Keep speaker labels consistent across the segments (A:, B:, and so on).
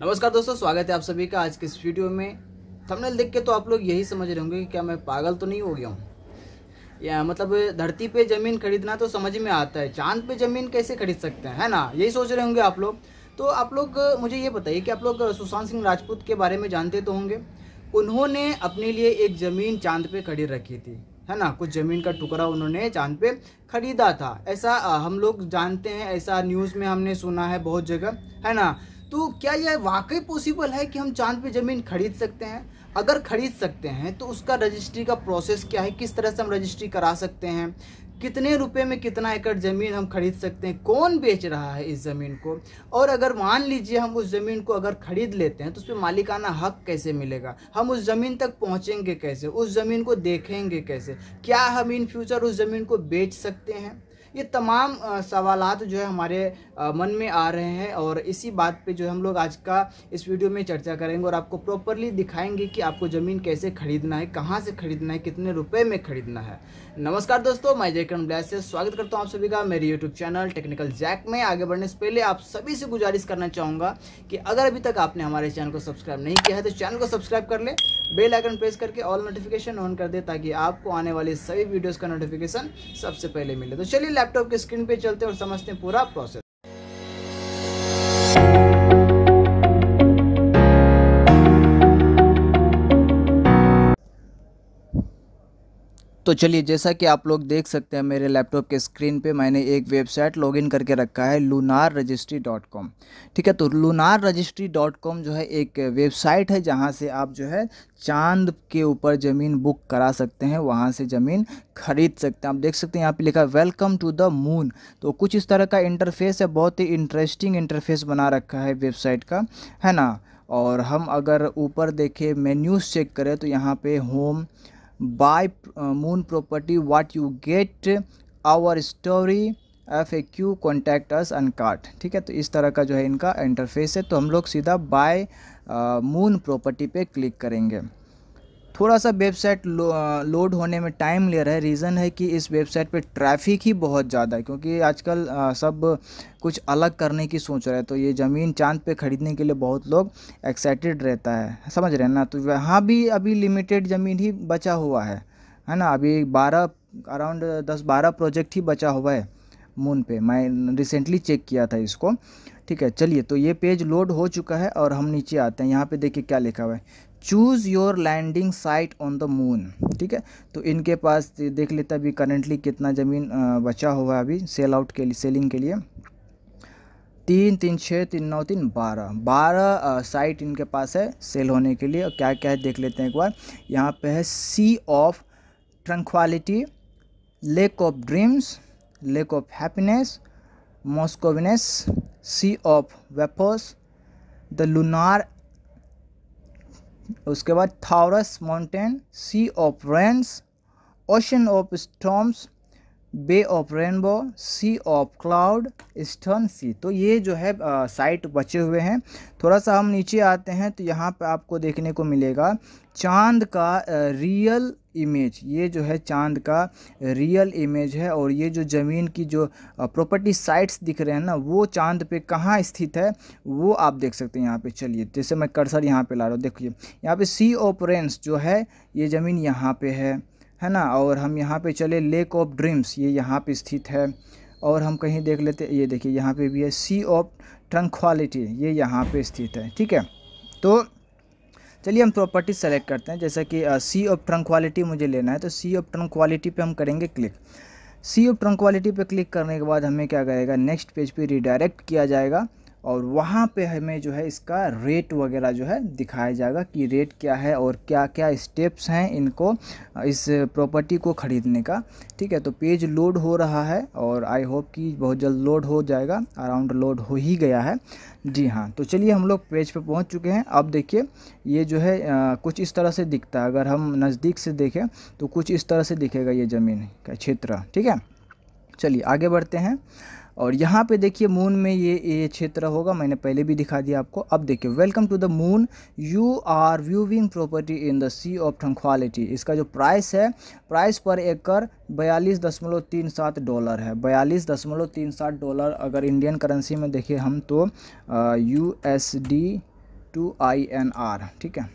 A: नमस्कार दोस्तों स्वागत है आप सभी का आज के इस वीडियो में थंबनेल देख के तो आप लोग यही समझ रहे होंगे कि क्या मैं पागल तो नहीं हो गया हूँ या मतलब धरती पे ज़मीन खरीदना तो समझ में आता है चांद पे ज़मीन कैसे खरीद सकते हैं है ना यही सोच रहे होंगे आप लोग तो आप लोग मुझे ये बताइए कि आप लोग सुशांत सिंह राजपूत के बारे में जानते तो होंगे उन्होंने अपने लिए एक ज़मीन चांद पे खरीद रखी थी है ना कुछ ज़मीन का टुकड़ा उन्होंने चांद पे खरीदा था ऐसा हम लोग जानते हैं ऐसा न्यूज़ में हमने सुना है बहुत जगह है ना तो क्या यह वाकई पॉसिबल है कि हम चांद पे ज़मीन खरीद सकते हैं अगर खरीद सकते हैं तो उसका रजिस्ट्री का प्रोसेस क्या है किस तरह से हम रजिस्ट्री करा सकते हैं कितने रुपए में कितना एकड़ ज़मीन हम खरीद सकते हैं कौन बेच रहा है इस ज़मीन को और अगर मान लीजिए हम उस ज़मीन को अगर ख़रीद लेते हैं तो उस पर मालिकाना हक कैसे मिलेगा हम उस ज़मीन तक पहुंचेंगे कैसे उस ज़मीन को देखेंगे कैसे क्या हम इन फ्यूचर उस ज़मीन को बेच सकते हैं ये तमाम सवाल जो है हमारे मन में आ रहे हैं और इसी बात पे जो हम लोग आज का इस वीडियो में चर्चा करेंगे और आपको प्रॉपरली दिखाएंगे कि आपको ज़मीन कैसे खरीदना है कहाँ से खरीदना है कितने रुपए में खरीदना है नमस्कार दोस्तों मैं जयकरण ब्लैस से स्वागत करता हूं आप सभी का मेरे यूट्यूब चैनल टेक्निकल जैक में आगे बढ़ने से पहले आप सभी से गुजारिश करना चाहूंगा कि अगर अभी तक आपने हमारे चैनल को सब्सक्राइब नहीं किया है तो चैनल को सब्सक्राइब कर ले बेल आइकन प्रेस करके ऑल नोटिफिकेशन ऑन कर दे ताकि आपको आने वाली सभी वीडियोज़ का नोटिफिकेशन सबसे पहले मिले तो चलिए लैपटॉप के स्क्रीन पर चलते और समझते हैं पूरा प्रोसेस तो चलिए जैसा कि आप लोग देख सकते हैं मेरे लैपटॉप के स्क्रीन पे मैंने एक वेबसाइट लॉगिन करके रखा है लूनार रजिस्ट्री डॉट कॉम ठीक है तो लूनार रजिस्ट्री डॉट कॉम जो है एक वेबसाइट है जहाँ से आप जो है चांद के ऊपर ज़मीन बुक करा सकते हैं वहाँ से ज़मीन खरीद सकते हैं आप देख सकते हैं यहाँ पर लिखा है वेलकम टू द मून तो कुछ इस तरह का इंटरफेस है बहुत ही इंटरेस्टिंग इंटरफेस बना रखा है वेबसाइट का है ना और हम अगर ऊपर देखें मेन्यूज़ चेक करें तो यहाँ पे home buy moon property what you get our story F A Q contact us card ठीक है तो इस तरह का जो है इनका इंटरफेस है तो हम लोग सीधा बाय मून प्रॉपर्टी पे क्लिक करेंगे थोड़ा सा वेबसाइट लो, लोड होने में टाइम ले रहा है रीज़न है कि इस वेबसाइट पे ट्रैफिक ही बहुत ज़्यादा है क्योंकि आजकल सब कुछ अलग करने की सोच रहे हैं तो ये ज़मीन चांद पे ख़रीदने के लिए बहुत लोग एक्साइटेड रहता है समझ रहे हैं ना तो यहाँ भी अभी लिमिटेड ज़मीन ही बचा हुआ है है ना अभी बारह अराउंड दस बारह प्रोजेक्ट ही बचा हुआ है मून पे मैं रिसेंटली चेक किया था इसको ठीक है चलिए तो ये पेज लोड हो चुका है और हम नीचे आते हैं यहाँ पे देखिए क्या लिखा हुआ है choose your landing site on the moon ठीक है तो इनके पास देख लेते अभी करेंटली कितना ज़मीन बचा हुआ है अभी सेल आउट के लिए सेलिंग के लिए तीन तीन छः तीन नौ तीन बारह बारह साइट इनके पास है सेल होने के लिए और क्या क्या है देख लेते हैं एक बार यहाँ पे है sea of tranquillity lake of dreams lake of happiness Moscoviense sea of vapours the lunar उसके बाद Taurus mountain sea of rains ocean of storms bay of rainbow sea of clouds stern sea तो ये जो है site बचे हुए हैं थोड़ा सा हम नीचे आते हैं तो यहाँ पे आपको देखने को मिलेगा चांद का रियल इमेज ये जो है चांद का रियल इमेज है और ये जो ज़मीन की जो प्रॉपर्टी साइट्स दिख रहे हैं ना वो चांद पे कहाँ स्थित है वो आप देख सकते हैं यहाँ पे चलिए जैसे मैं कर्सर यहाँ पे ला रहा हूँ देखिए यहाँ पे सी ऑफ जो है ये ज़मीन यहाँ पे है है ना और हम यहाँ पे चले लेक ऑफ ड्रीम्स ये यहाँ पे स्थित है और हम कहीं देख लेते ये देखिए यहाँ पे भी है सी ऑफ ट्रंक्वालिटी ये यहाँ पे स्थित है ठीक है तो चलिए हम प्रॉपर्टी सेलेक्ट करते हैं जैसे कि सी ऑफ ट्रंक्वालिटी मुझे लेना है तो सी ऑफ ट्रंक्वालिटी पर हम करेंगे क्लिक सी ऑफ ट्रंक्वालिटी पर क्लिक करने के बाद हमें क्या करेगा नेक्स्ट पेज पर रिडायरेक्ट किया जाएगा और वहाँ पे हमें जो है इसका रेट वगैरह जो है दिखाया जाएगा कि रेट क्या है और क्या क्या स्टेप्स हैं इनको इस प्रॉपर्टी को ख़रीदने का ठीक है तो पेज लोड हो रहा है और आई होप कि बहुत जल्द लोड हो जाएगा अराउंड लोड हो ही गया है जी हाँ तो चलिए हम लोग पेज पर पे पहुँच चुके हैं अब देखिए ये जो है आ, कुछ इस तरह से दिखता है अगर हम नज़दीक से देखें तो कुछ इस तरह से दिखेगा ये ज़मीन का क्षेत्र ठीक है चलिए आगे बढ़ते हैं और यहाँ पे देखिए मून में ये ये क्षेत्र होगा मैंने पहले भी दिखा दिया आपको अब देखिए welcome to the moon you are viewing property in the sea of tranquillity इसका जो प्राइस है प्राइस पर एकड़ बयालीस दशमलव तीन सात डॉलर है बयालीस दशमलव तीन सात डॉलर अगर इंडियन करेंसी में देखिए हम तो U S D to I N R ठीक है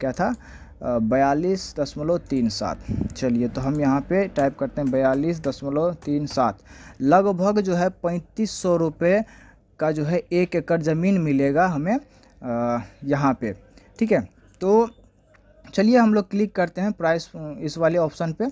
A: क्या था बयालीस दशमलव तीन सात चलिए तो हम यहाँ पे टाइप करते हैं बयालीस दशमलव तीन सात लगभग जो है पैंतीस सौ रुपये का जो है एक एकड़ ज़मीन मिलेगा हमें यहाँ पे ठीक है तो चलिए हम लोग क्लिक करते हैं प्राइस इस वाले ऑप्शन पे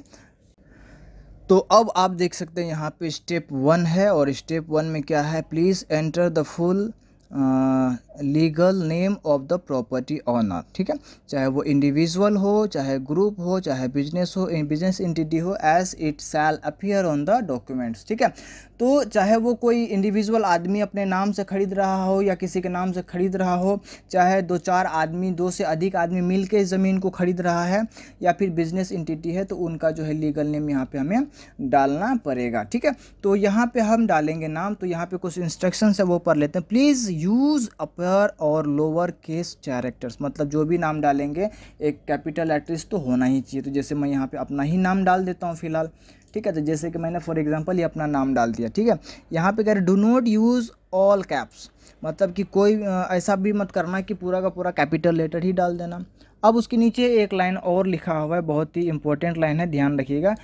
A: तो अब आप देख सकते हैं यहाँ पे स्टेप वन है और स्टेप वन में क्या है please enter the full legal name of the property owner ठीक है चाहे वो इंडिविजुअल हो चाहे ग्रुप हो चाहे बिजनेस हो बिजनेस इंटिटी हो as it shall appear on the documents ठीक है तो चाहे वो कोई इंडिविजुअल आदमी अपने नाम से ख़रीद रहा हो या किसी के नाम से ख़रीद रहा हो चाहे दो चार आदमी दो से अधिक आदमी मिल के ज़मीन को ख़रीद रहा है या फिर बिजनेस इंटिटी है तो उनका जो है लीगल नेम यहाँ पे हमें डालना पड़ेगा ठीक है तो यहाँ पे हम डालेंगे नाम तो यहाँ पे कुछ इंस्ट्रक्शन है वो पढ़ लेते हैं प्लीज़ यूज़ अपर और लोअर केस कैरेक्टर्स मतलब जो भी नाम डालेंगे एक कैपिटल एटलीस्ट तो होना ही चाहिए तो जैसे मैं यहाँ पर अपना ही नाम डाल देता हूँ फ़िलहाल ठीक है तो जैसे कि मैंने फॉर एग्जांपल ये अपना नाम डाल दिया ठीक है यहाँ पे कह रहे do not use all caps मतलब कि कोई ऐसा भी मत करना कि पूरा का पूरा कैपिटल लेटर ही डाल देना अब उसके नीचे एक लाइन और लिखा हुआ है बहुत ही इंपॉर्टेंट लाइन है ध्यान रखिएगा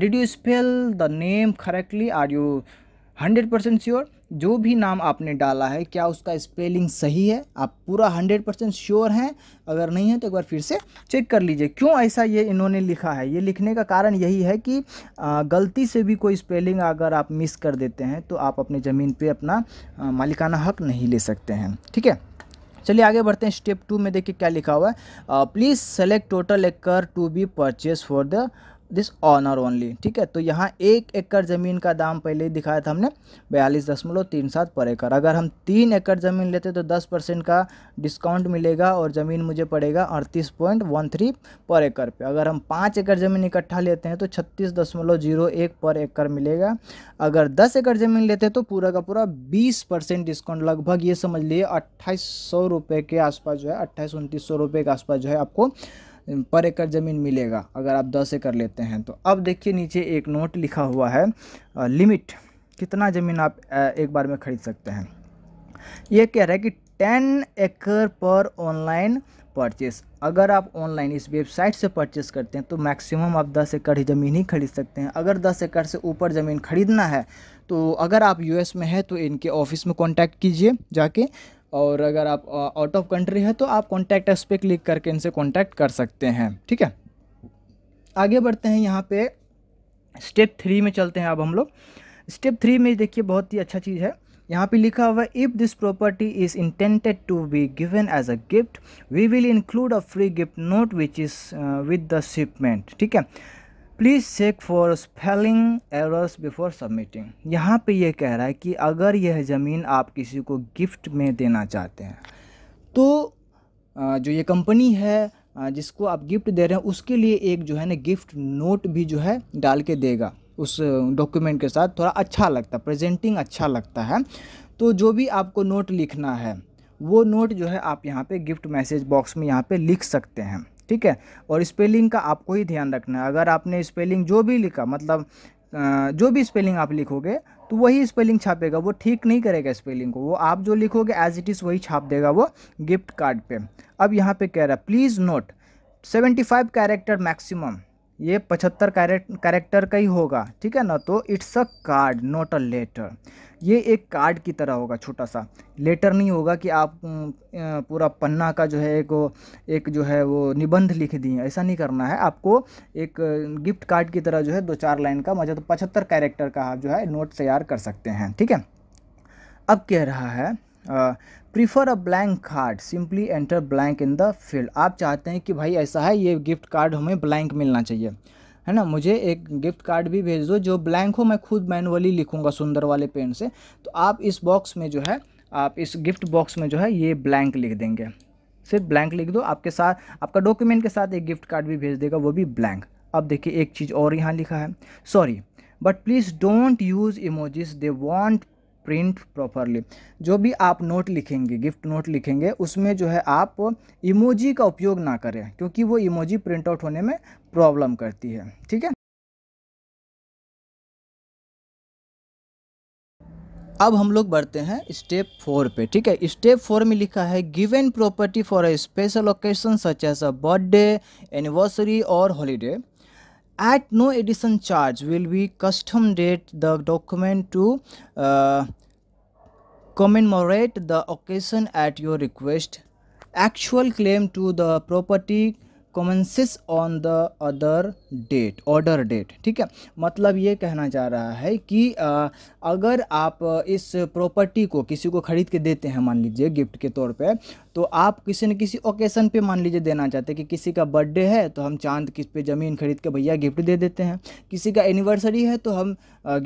A: did you spell the name correctly are you hundred percent sure जो भी नाम आपने डाला है क्या उसका स्पेलिंग सही है आप पूरा हंड्रेड परसेंट श्योर हैं अगर नहीं है तो एक बार फिर से चेक कर लीजिए क्यों ऐसा ये इन्होंने लिखा है ये लिखने का कारण यही है कि गलती से भी कोई स्पेलिंग अगर आप मिस कर देते हैं तो आप अपने ज़मीन पे अपना मालिकाना हक नहीं ले सकते हैं ठीक है चलिए आगे बढ़ते हैं स्टेप टू में देखिए क्या लिखा हुआ है please select total acre to be purchase for the this owner only ठीक है तो यहाँ एक एकड़ ज़मीन का दाम पहले ही दिखाया था हमने बयालीस दशमलव तीन सात पर एकड़ अगर हम तीन एकड़ ज़मीन लेते तो दस परसेंट का डिस्काउंट मिलेगा और ज़मीन मुझे पड़ेगा अड़तीस पॉइंट वन थ्री पर एकड़ पे अगर हम पाँच एकड़ ज़मीन इकट्ठा लेते हैं तो छत्तीस दशमलव जीरो एक पर एकड़ मिलेगा अगर दस एकड़ ज़मीन लेते तो पूरा का पूरा बीस परसेंट डिस्काउंट लगभग ये समझ लिए अट्ठाईस सौ रुपये के आसपास जो है अट्ठाईस उनतीस सौ रुपये के आसपास जो है आपको पर एकड़ ज़मीन मिलेगा अगर आप दस एकड़ लेते हैं तो अब देखिए नीचे एक नोट लिखा हुआ है लिमिट कितना ज़मीन आप एक बार में ख़रीद सकते हैं ये कह रहा है कि टेन एकड़ पर ऑनलाइन परचेस अगर आप ऑनलाइन इस वेबसाइट से परचेस करते हैं तो मैक्सिमम आप 10 एकड़ ही ज़मीन ही खरीद सकते हैं अगर 10 एकड़ से ऊपर ज़मीन खरीदना है तो अगर आप यूएस में है तो इनके ऑफिस में कांटेक्ट कीजिए जाके और अगर आप आउट ऑफ कंट्री है तो आप कॉन्टैक्ट एस पे क्लिक करके इनसे कॉन्टैक्ट कर सकते हैं ठीक है आगे बढ़ते हैं यहाँ पे स्टेप थ्री में चलते हैं अब हम लोग स्टेप थ्री में देखिए बहुत ही अच्छा चीज़ है यहाँ पे लिखा हुआ है if this property is intended to be given as a gift we will include a free gift note which is with the shipment ठीक है please check for spelling errors before submitting यहाँ पे ये कह रहा है कि अगर यह ज़मीन आप किसी को गिफ्ट में देना चाहते हैं तो जो ये कंपनी है जिसको आप गिफ्ट दे रहे हैं उसके लिए एक जो है ना गिफ्ट नोट भी जो है डाल के देगा उस डॉक्यूमेंट के साथ थोड़ा अच्छा लगता है प्रेजेंटिंग अच्छा लगता है तो जो भी आपको नोट लिखना है वो नोट जो है आप यहाँ पे गिफ्ट मैसेज बॉक्स में यहाँ पे लिख सकते हैं ठीक है और स्पेलिंग का आपको ही ध्यान रखना है अगर आपने स्पेलिंग जो भी लिखा मतलब जो भी स्पेलिंग आप लिखोगे तो वही स्पेलिंग छापेगा वो ठीक नहीं करेगा स्पेलिंग को वो आप जो लिखोगे एज इट इज़ वही छाप देगा वो गिफ्ट कार्ड पे अब यहाँ पे कह रहा है प्लीज़ नोट 75 कैरेक्टर मैक्सिमम ये पचहत्तर कैरेक्टर का ही होगा ठीक है ना तो it's a card not a letter ये एक कार्ड की तरह होगा छोटा सा लेटर नहीं होगा कि आप पूरा पन्ना का जो है एक एक जो है वो निबंध लिख दिए ऐसा नहीं करना है आपको एक गिफ्ट कार्ड की तरह जो है दो चार लाइन का मतलब पचहत्तर कैरेक्टर का आप जो है नोट तैयार कर सकते हैं ठीक है अब कह रहा है prefer a blank card simply enter blank in the field आप चाहते हैं कि भाई ऐसा है ये गिफ्ट कार्ड हमें ब्लैंक मिलना चाहिए है ना मुझे एक गिफ्ट कार्ड भी भेज दो जो ब्लैंक हो मैं खुद मैनुअली लिखूंगा सुंदर वाले पेन से तो आप इस बॉक्स में जो है आप इस गिफ्ट बॉक्स में जो है ये ब्लैंक लिख देंगे सिर्फ ब्लैंक लिख दो आपके साथ आपका डॉक्यूमेंट के साथ एक गिफ्ट कार्ड भी भेज देगा वो भी ब्लैंक अब देखिए एक चीज़ और यहाँ लिखा है sorry but please don't use emojis they won't print properly जो भी आप नोट लिखेंगे गिफ्ट नोट लिखेंगे उसमें जो है आप इमोजी का उपयोग ना करें क्योंकि वो इमोजी प्रिंट आउट होने में प्रॉब्लम करती है ठीक है अब हम लोग बढ़ते हैं स्टेप फोर पे ठीक है स्टेप फोर में लिखा है given property for a special occasion such as a birthday anniversary or holiday at no addition charge will be custom date the document to uh, commemorate the occasion at your request actual claim to the property commences on the other date order date ठीक है मतलब ये कहना चाह रहा है कि आ, अगर आप इस प्रॉपर्टी को किसी को ख़रीद के देते हैं मान लीजिए गिफ्ट के तौर पे तो आप किसी न किसी ओकेशन पे मान लीजिए देना चाहते हैं कि किसी का बर्थडे है तो हम चांद किस पे ज़मीन खरीद के भैया गिफ्ट दे देते हैं किसी का एनिवर्सरी है तो हम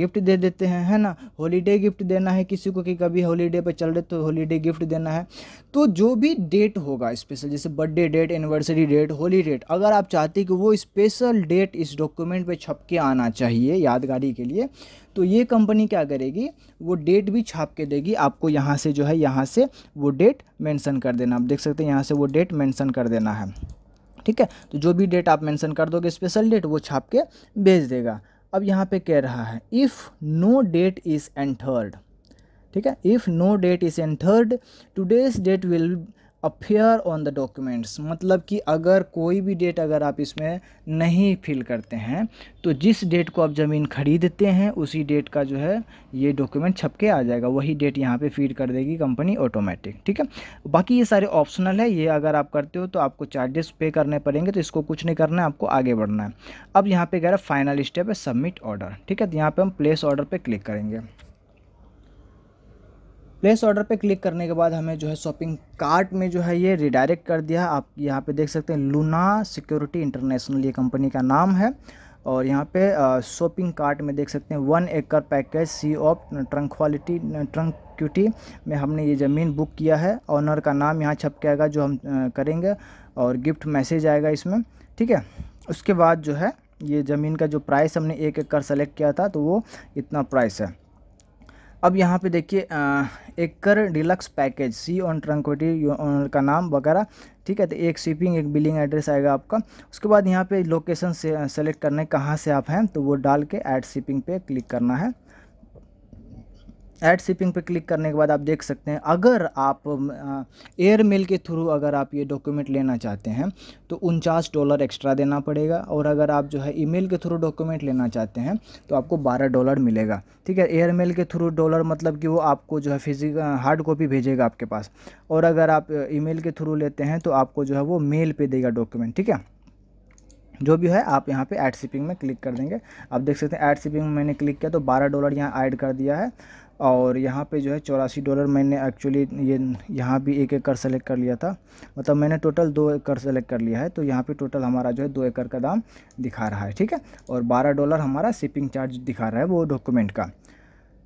A: गिफ्ट दे देते हैं है ना हॉलीडे गिफ्ट देना है किसी को कि कभी हॉलीडे पे चल रहे तो हॉलीडे गिफ्ट देना है तो जो भी डेट होगा स्पेशल जैसे birthday date anniversary date Holi date अगर आप चाहते कि वो स्पेशल डेट इस डॉक्यूमेंट पर छप के आना चाहिए यादगारी के लिए तो ये कंपनी क्या करेगी वो डेट भी छाप के देगी आपको यहाँ से जो है यहाँ से वो डेट मेंशन कर देना आप देख सकते हैं यहाँ से वो डेट मेंशन कर देना है ठीक है तो जो भी डेट आप मेंशन कर दोगे स्पेशल डेट वो छाप के भेज देगा अब यहाँ पे कह रहा है if no date is entered ठीक है if no date is third today's date will appear on the documents मतलब कि अगर कोई भी डेट अगर आप इसमें नहीं फिल करते हैं तो जिस डेट को आप ज़मीन खरीदते हैं उसी डेट का जो है ये डॉक्यूमेंट छप के आ जाएगा वही डेट यहाँ पे फीड कर देगी कंपनी ऑटोमेटिक ठीक है बाकी ये सारे ऑप्शनल है ये अगर आप करते हो तो आपको चार्जेस पे करने पड़ेंगे तो इसको कुछ नहीं करना है आपको आगे बढ़ना है अब यहाँ पर कह रहा फाइनल स्टेप है सबमिट ऑर्डर ठीक है तो यहाँ पर हम प्लेस ऑर्डर पर क्लिक करेंगे प्लेस ऑर्डर पे क्लिक करने के बाद हमें जो है शॉपिंग कार्ट में जो है ये रिडायरेक्ट कर दिया आप यहाँ पे देख सकते हैं लूना सिक्योरिटी इंटरनेशनल ये कंपनी का नाम है और यहाँ पे शॉपिंग कार्ट में देख सकते हैं one acre package sea of tranquillity tranquillity में हमने ये ज़मीन बुक किया है ऑनर का नाम यहाँ छप के आएगा जो हम करेंगे और गिफ्ट मैसेज आएगा इसमें ठीक है उसके बाद जो है ये ज़मीन का जो प्राइस हमने एक एकड़ सेलेक्ट किया था तो वो इतना प्राइस है अब यहाँ पे देखिए कर deluxe package sea on tranquillity का नाम वगैरह ठीक है तो एक शिपिंग एक बिलिंग एड्रेस आएगा आपका उसके बाद यहाँ पे लोकेशन से सेलेक्ट करने कहाँ से आप हैं तो वो डाल के ऐड शिपिंग पे क्लिक करना है ऐड शिपिंग पे क्लिक करने के बाद आप देख सकते हैं अगर आप एयर मेल के थ्रू अगर आप ये डॉक्यूमेंट लेना चाहते हैं तो उनचास डॉलर एक्स्ट्रा देना पड़ेगा और अगर आप जो है ईमेल के थ्रू डॉक्यूमेंट लेना चाहते हैं तो आपको बारह डॉलर मिलेगा ठीक है एयर मेल के थ्रू डॉलर मतलब कि वो आपको जो है फिजिक हार्ड कॉपी भेजेगा आपके पास और अगर आप ई के थ्रू लेते हैं तो आपको जो है वो मेल पर देगा डॉक्यूमेंट ठीक है जो भी है आप यहाँ पे ऐड शिपिंग में क्लिक कर देंगे आप देख सकते हैं ऐड शिपिंग में मैंने क्लिक किया तो 12 डॉलर यहाँ ऐड कर दिया है और यहाँ पे जो है चौरासी डॉलर मैंने एक्चुअली ये यहाँ भी एक एकड़ सेलेक्ट कर लिया था मतलब मैंने टोटल दो एकड़ सेलेक्ट कर लिया है तो यहाँ पे टोटल हमारा जो है दो एकड़ का दाम दिखा रहा है ठीक है और बारह डॉलर हमारा शिपिंग चार्ज दिखा रहा है वो डॉक्यूमेंट का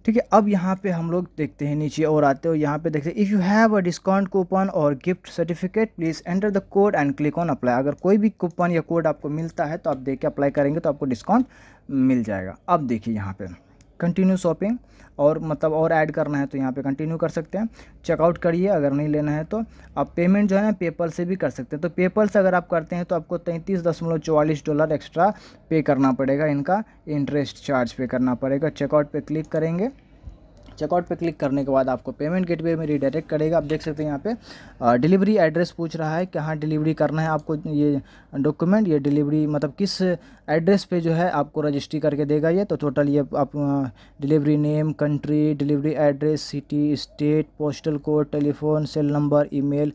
A: ठीक है अब यहाँ पे हम लोग देखते हैं नीचे और आते हो यहाँ पे देखते हैं if you have a discount coupon or gift certificate please enter the code and click on apply अगर कोई भी कूपन या कोड आपको मिलता है तो आप देख के अप्लाई करेंगे तो आपको डिस्काउंट मिल जाएगा अब देखिए यहाँ पर कंटिन्यू शॉपिंग और मतलब और ऐड करना है तो यहाँ पे कंटिन्यू कर सकते हैं चेकआउट करिए अगर नहीं लेना है तो आप पेमेंट जो है ना पेपल से भी कर सकते हैं तो पेपल से अगर आप करते हैं तो आपको तैंतीस दशमलव चौवालीस डॉलर एक्स्ट्रा पे करना पड़ेगा इनका इंटरेस्ट चार्ज पे करना पड़ेगा चेकआउट पे क्लिक करेंगे चेकआउट पे क्लिक करने के बाद आपको पेमेंट गेटवे में रिडायरेक्ट करेगा आप देख सकते हैं यहाँ पे डिलीवरी एड्रेस पूछ रहा है कहाँ डिलीवरी करना है आपको ये डॉक्यूमेंट ये डिलीवरी मतलब किस एड्रेस पे जो है आपको रजिस्ट्री करके देगा ये तो टोटल ये आप delivery name country delivery address city state postal code telephone cell number mail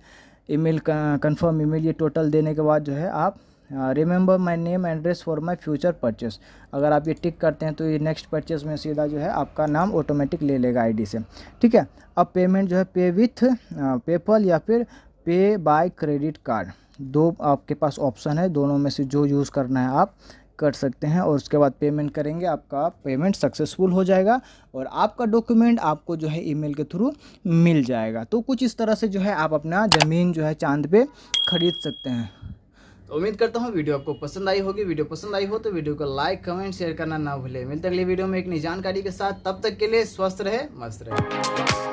A: email confirm mail ये टोटल देने के बाद जो है आप remember my name address for my future purchase अगर आप ये टिक करते हैं तो ये नेक्स्ट परचेस में सीधा जो है आपका नाम ऑटोमेटिक ले लेगा आईडी से ठीक है अब पेमेंट जो है पे विथ पेपल या फिर पे बाय क्रेडिट कार्ड दो आपके पास ऑप्शन है दोनों में से जो यूज़ करना है आप कर सकते हैं और उसके बाद पेमेंट करेंगे आपका पेमेंट सक्सेसफुल हो जाएगा और आपका डॉक्यूमेंट आपको जो है ईमेल के थ्रू मिल जाएगा तो कुछ इस तरह से जो है आप अपना ज़मीन जो है चांद पे ख़रीद सकते हैं तो उम्मीद करता हूँ वीडियो आपको पसंद आई होगी वीडियो पसंद आई हो तो वीडियो को लाइक कमेंट शेयर करना ना भूले मिलते अगले वीडियो में एक नई जानकारी के साथ तब तक के लिए स्वस्थ रहे मस्त रहे